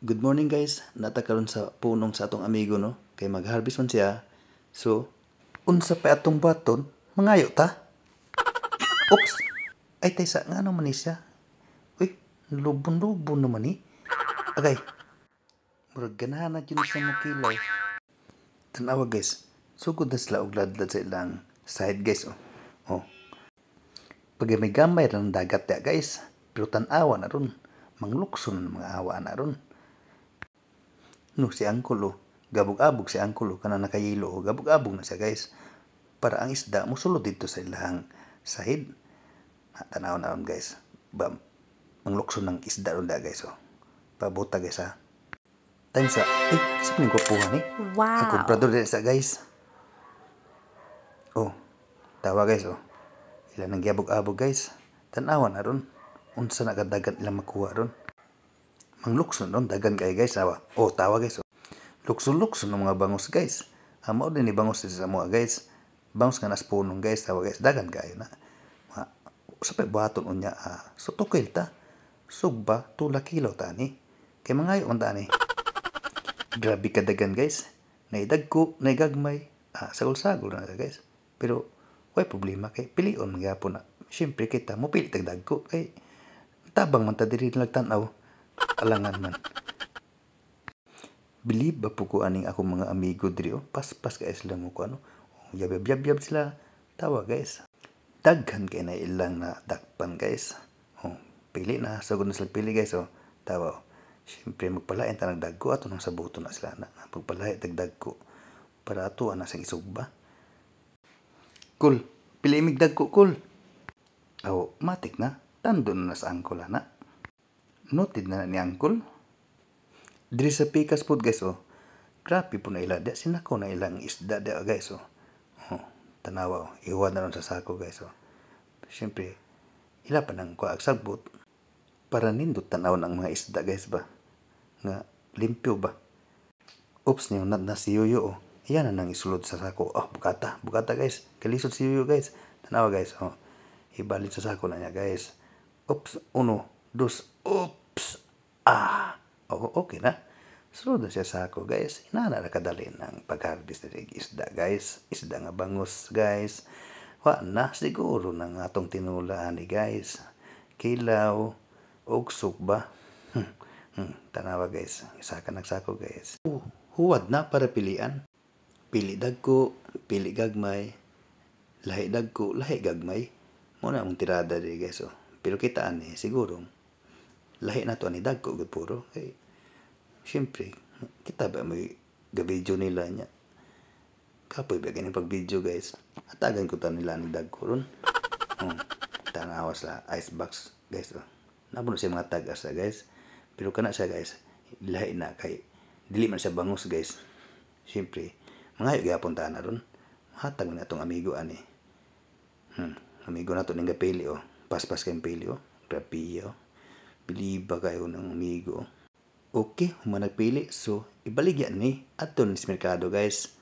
Good morning guys, natakaron sa punong sa atong amigo no, kay magharvest man siya. So, unsa pa atong baton, mangayo ta. Oops. Ay tay sa ngano man siya. Uy, lubon-lubon naman ni. Eh. Agay. Murag ganahan na yun sa makilay. Tanawa guys, sugod na sila og ladlad sa ilang side guys oh. Oh. Pagamay-gamay ng dagat ya guys, pero tanawa na ron. Manglukso ng mga awa na ron no si angkulo gabog-abog si angkulo kana nakayilo o gabog-abog na siya guys para ang isda musulod dito sa ilang sahid tanaw na guys ba ang lukso ng isda ronda guys oh pabuta guys ha thanks sa eh sa piling kupuhan eh wow ang comprador din sa guys oh tawa guys oh ilan ang gabog-abog guys tanawan na ron unsa na kadagat ilang makuha ron Mang lukson ron dagan kay guys awa. oh tawa guys. Lukson-lukson ng mga bangus guys. Amo din ni bangus sa mga guys. bangus nga nas punong guys tawa guys dagan kayo na. Ma, sapay baton unya ah. So tukil ta. Sugba tula kilo tani. Kay mga ayon ni Grabe kadagan guys. Naidagko, naigagmay. Ah, sagol-sagol na guys. Pero way problema kay pilion magyapon na. Siyempre kita mo pili tagdag ko kay tabang man ta diri nagtan-aw kalangan man. Believe ba po ko aning ako mga amigo diri oh, paspas ka sila mo ko ano. Oh, yab yab yab sila tawa guys. Daghan kay na ilang na dakpan guys. Oh, pili na sagod na sila pili guys oh. Tawa oh. Siyempre magpalain ta nagdagko ato nang sabuto na sila na pagpalain dagdagko para ato ana sang isugba. Cool. Pili imig dagko cool. Aw, oh, matik na. Tando na sa angkola na noted na ni Uncle. Diri sa pikas po guys oh. Grabe po na ila. Di sinako na ilang isda di oh, guys oh. oh tanawa oh. Iwan na sa sako guys oh. Siyempre, ila pa ng kuagsagbot. Para nindot tanaw ng mga isda guys ba. Nga, limpyo ba. Oops niyo, nat na si Yoyo oh. Iyan na nang isulod sa sako. Oh, bukata. Bukata guys. Kalisod si Yoyo guys. Tanawa guys oh. Ibalit sa sako na niya guys. Oops, uno, dos, oops oh, okay na. Sunod na siya sa ako, guys. Inana na kadali ng pag-harvest ng isda, guys. Isda nga bangus, guys. Wa na siguro ng atong tinulaan ni guys. Kilaw, ugsok ba? Hmm, hmm, tanawa, guys. Isa ka nagsako, guys. Uh, huwad na para pilian. Pili dagko, pili gagmay. Lahi dagko, lahi gagmay. Muna mong tirada di guys. Oh. Pero kitaan eh, siguro lahi na to ni dagko gud puro kay eh, syempre kita ba may video nila niya kapoy ba ganin pag video guys atagan ko ta nila ni dagko ron oh, la ice box guys oh. napuno siya mga tag asa guys pero kana siya guys lahi na kay dili man siya bangus guys syempre mga gapon ta na ron hatag na tong amigo ani hmm amigo na to ning pili oh paspas kay pili oh grabe oh Bili ba kayo ng umigo? Okay, humanagpili. So, ibaligyan ni aton sa merkado guys.